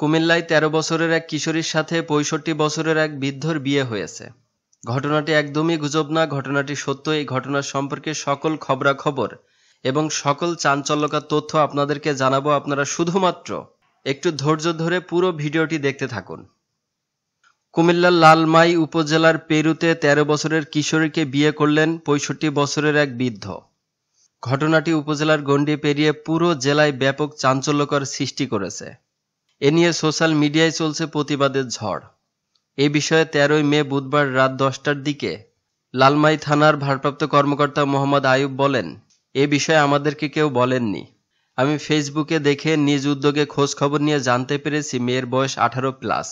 কুমিল্লায় ১৩ বছরের এক কিশোরীর সাথে পঁয়ষট্টি বছরের এক বৃদ্ধর বিয়ে হয়েছে ঘটনাটি একদমই গুজব না ঘটনাটি সত্য এই ঘটনা সম্পর্কে সকল খবরাখবর এবং সকল চাঞ্চল্যকার তথ্য আপনাদেরকে জানাবো আপনারা শুধুমাত্র একটু ধৈর্য ধরে পুরো ভিডিওটি দেখতে থাকুন কুমিল্লার লালমাই উপজেলার পেরুতে ১৩ বছরের কিশোরীকে বিয়ে করলেন পঁয়ষট্টি বছরের এক বৃদ্ধ ঘটনাটি উপজেলার গণ্ডি পেরিয়ে পুরো জেলায় ব্যাপক চাঞ্চল্যকর সৃষ্টি করেছে এ নিয়ে সোশ্যাল মিডিয়ায় চলছে প্রতিবাদের ঝড় এ বিষয়ে তেরোই মে বুধবার রাত দশটার দিকে লালমাই থানার ভারপ্রাপ্ত কর্মকর্তা মোহাম্মদ আয়ুব বলেন এ বিষয়ে আমাদেরকে কেউ বলেননি আমি ফেসবুকে দেখে নিজ উদ্যোগে খোঁজ খবর নিয়ে জানতে পেরেছি মেয়ের বয়স আঠারো প্লাস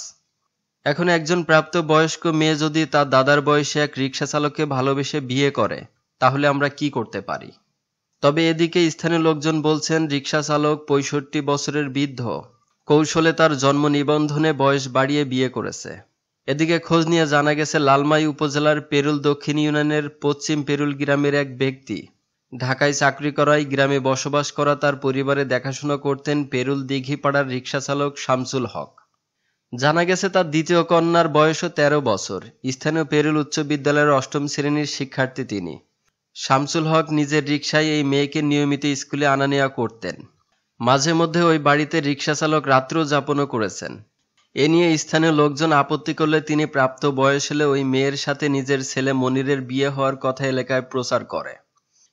এখন একজন প্রাপ্ত বয়স্ক মেয়ে যদি তার দাদার বয়সে এক রিক্সা চালককে ভালোবেসে বিয়ে করে তাহলে আমরা কি করতে পারি তবে এদিকে স্থানীয় লোকজন বলছেন রিক্সা চালক পঁয়ষট্টি বছরের বৃদ্ধ কৌশলে তার জন্ম নিবন্ধনে বয়স বাড়িয়ে বিয়ে করেছে এদিকে খোঁজ নিয়ে জানা গেছে লালমাই উপজেলার পেরুল দক্ষিণ ইউনিয়নের পশ্চিম পেরুল গ্রামের এক ব্যক্তি ঢাকায় চাকরি করায় গ্রামে বসবাস করা তার পরিবারে দেখাশোনা করতেন পেরুল দিঘিপাড়ার রিক্সা চালক শামসুল হক জানা গেছে তার দ্বিতীয় কন্যার বয়সও ১৩ বছর স্থানীয় পেরুল উচ্চ বিদ্যালয়ের অষ্টম শ্রেণীর শিক্ষার্থী তিনি শামসুল হক নিজের রিক্সায় এই মেয়েকে নিয়মিত স্কুলে আনা নেওয়া করতেন মাঝে মধ্যে ওই বাড়িতে চালক রাত্রেও যাপনও করেছেন এ নিয়ে স্থানীয় লোকজন আপত্তি করলে তিনি প্রাপ্ত বয়স হলে ওই মেয়ের সাথে নিজের ছেলে মনিরের বিয়ে হওয়ার কথা এলাকায় প্রচার করে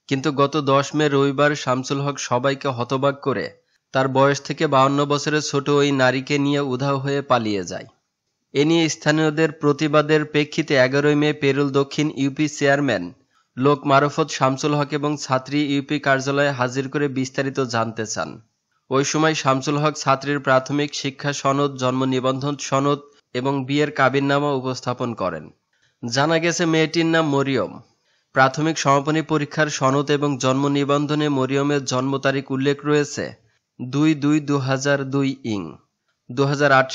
কিন্তু গত দশ মে রবিবার শামসুল হক সবাইকে হতবাক করে তার বয়স থেকে বাউন্ন বছরের ছোট ওই নারীকে নিয়ে উধাও হয়ে পালিয়ে যায় এ নিয়ে স্থানীয়দের প্রতিবাদের প্রেক্ষিতে এগারোই মে পেরুল দক্ষিণ ইউপি চেয়ারম্যান লোক মারফত শামসুল হক এবং ছাত্রী ইউপি কার্যালয়ে হাজির করে বিস্তারিত জানতে চান ওই সময় শামসুল হক ছাত্রীর প্রাথমিক শিক্ষা সনদ জন্ম নিবন্ধন সনদ এবং বিয়ের কাবিননামা উপস্থাপন করেন জানা গেছে মেয়েটির নাম মরিয়ম প্রাথমিক সমাপনী পরীক্ষার সনদ এবং জন্ম নিবন্ধনে মরিয়মের জন্ম তারিখ উল্লেখ রয়েছে দুই দুই দু হাজার দুই ইং দু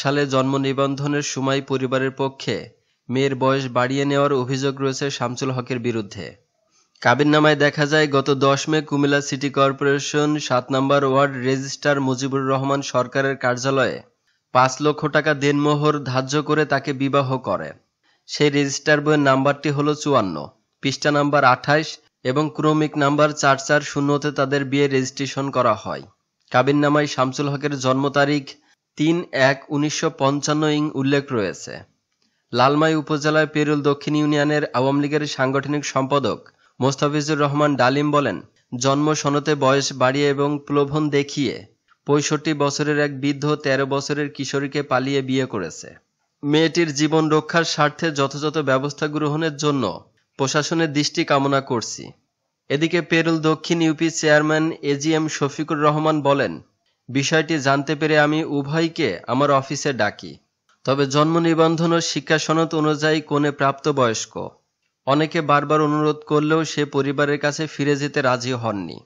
সালে জন্ম নিবন্ধনের সময় পরিবারের পক্ষে মেয়ের বয়স বাড়িয়ে নেওয়ার অভিযোগ রয়েছে শামসুল হকের বিরুদ্ধে কাবিননামায় দেখা যায় গত দশ মে কুমিল্লা সিটি কর্পোরেশন সাত number ward registrar Mujibur Rahman সরকারের কার্যালয়ে পাঁচ লক্ষ টাকা দেনমোহর ধার্য করে তাকে বিবাহ করে সেই রেজিস্টার বইয়ের নাম্বারটি হল চুয়ান্ন পৃষ্ঠা নাম্বার আঠাইশ এবং ক্রমিক নাম্বার চার চার শূন্যতে তাদের বিয়ে রেজিস্ট্রেশন করা হয় কাবিননামায় শামসুল হকের জন্ম তারিখ তিন এক উনিশশো পঞ্চান্ন ইং উল্লেখ রয়েছে লালমাই উপজেলায় পেরুল দক্ষিণ ইউনিয়নের আওয়ামী লীগের সাংগঠনিক সম্পাদক মোস্তাফিজুর রহমান ডালিম বলেন জন্ম সনতে বয়স বাড়িয়ে এবং প্রলোভন দেখিয়ে পঁয়ষট্টি বছরের এক বৃদ্ধ ১৩ বছরের কিশোরীকে পালিয়ে বিয়ে করেছে মেয়েটির জীবন রক্ষার স্বার্থে যথাযথ ব্যবস্থা গ্রহণের জন্য প্রশাসনের দৃষ্টি কামনা করছি এদিকে Perul Dakshin UP chairman AGM Shafiqur Rahman বলেন বিষয়টি জানতে পেরে আমি উভয়কে আমার অফিসে ডাকি তবে জন্ম নিবন্ধন ও শিক্ষা সনদ অনুযায়ী কোনে বয়স্ক অনেকে বারবার অনুরোধ করলেও সে পরিবারের কাছে ফিরে যেতে রাজি হননি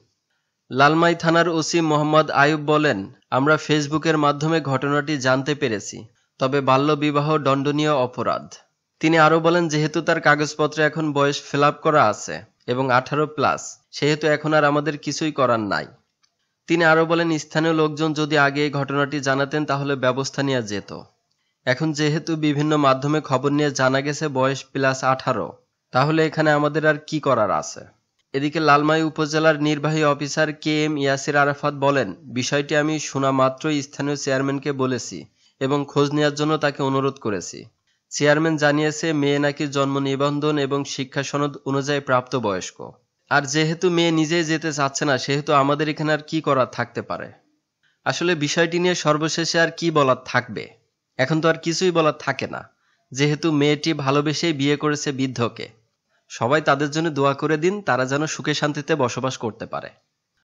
লালমাই থানার ওসি মোহাম্মদ আয়ুব বলেন আমরা ফেসবুকের মাধ্যমে ঘটনাটি জানতে পেরেছি তবে বাল্যবিবাহ দণ্ডনীয় অপরাধ তিনি আরও বলেন যেহেতু তার কাগজপত্রে এখন বয়স ফিল করা আছে এবং আঠারো প্লাস সেহেতু এখন আর আমাদের কিছুই করার নাই তিনি আরও বলেন স্থানীয় লোকজন যদি আগে এই ঘটনাটি জানাতেন তাহলে ব্যবস্থা নেওয়া যেত এখন যেহেতু বিভিন্ন মাধ্যমে খবর নিয়ে জানা গেছে বয়স প্লাস আঠারো তাহলে এখানে আমাদের আর কি করার আছে এদিকে লালমাই উপজেলার নির্বাহী officer K M Yasir Arafat বলেন বিষয়টি আমি শোনা মাত্রই স্থানীয় চেয়ারম্যানকে বলেছি এবং খোঁজ নেওয়ার জন্য তাকে অনুরোধ করেছি চেয়ারম্যান জানিয়েছে মেয়ে নাকি জন্ম নিবন্ধন এবং শিক্ষা সনদ অনুযায়ী প্রাপ্ত বয়স্ক আর যেহেতু মেয়ে নিজেই যেতে চাচ্ছে না সেহেতু আমাদের এখানে আর কি করার থাকতে পারে আসলে বিষয়টি নিয়ে সর্বশেষে আর কি বলার থাকবে এখন তো আর কিছুই বলার থাকে না যেহেতু মেয়েটি ভালোবেসেই বিয়ে করেছে বৃদ্ধকে সবাই তাদের জন্য দোয়া করে দিন তারা যেন সুখে শান্তিতে বসবাস করতে পারে